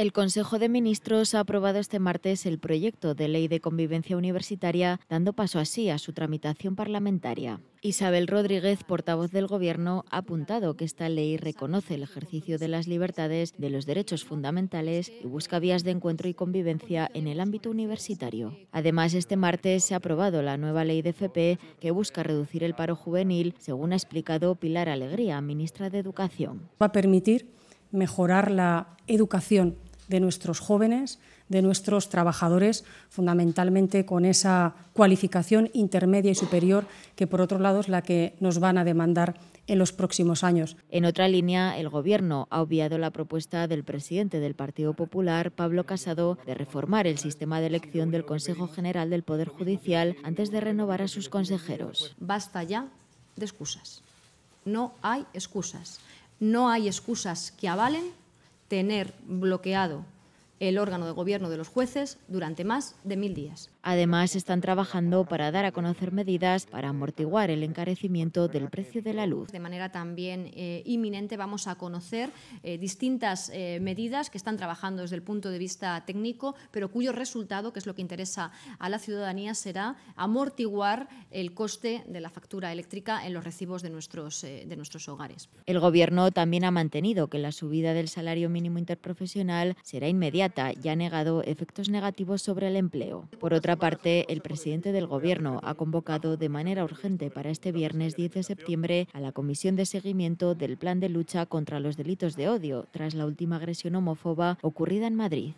El Consejo de Ministros ha aprobado este martes el proyecto de ley de convivencia universitaria, dando paso así a su tramitación parlamentaria. Isabel Rodríguez, portavoz del Gobierno, ha apuntado que esta ley reconoce el ejercicio de las libertades, de los derechos fundamentales y busca vías de encuentro y convivencia en el ámbito universitario. Además, este martes se ha aprobado la nueva ley de FP que busca reducir el paro juvenil, según ha explicado Pilar Alegría, ministra de Educación. Va a permitir mejorar la educación de nuestros jóvenes, de nuestros trabajadores, fundamentalmente con esa cualificación intermedia y superior que, por otro lado, es la que nos van a demandar en los próximos años. En otra línea, el Gobierno ha obviado la propuesta del presidente del Partido Popular, Pablo Casado, de reformar el sistema de elección del Consejo General del Poder Judicial antes de renovar a sus consejeros. Basta ya de excusas. No hay excusas. No hay excusas que avalen tener bloqueado el órgano de gobierno de los jueces durante más de mil días. Además, están trabajando para dar a conocer medidas para amortiguar el encarecimiento del precio de la luz. De manera también eh, inminente vamos a conocer eh, distintas eh, medidas que están trabajando desde el punto de vista técnico, pero cuyo resultado, que es lo que interesa a la ciudadanía, será amortiguar el coste de la factura eléctrica en los recibos de nuestros, de nuestros hogares. El Gobierno también ha mantenido que la subida del salario mínimo interprofesional será inmediata y ha negado efectos negativos sobre el empleo. Por otra parte, el presidente del Gobierno ha convocado de manera urgente para este viernes 10 de septiembre a la Comisión de Seguimiento del Plan de Lucha contra los Delitos de Odio tras la última agresión homófoba ocurrida en Madrid.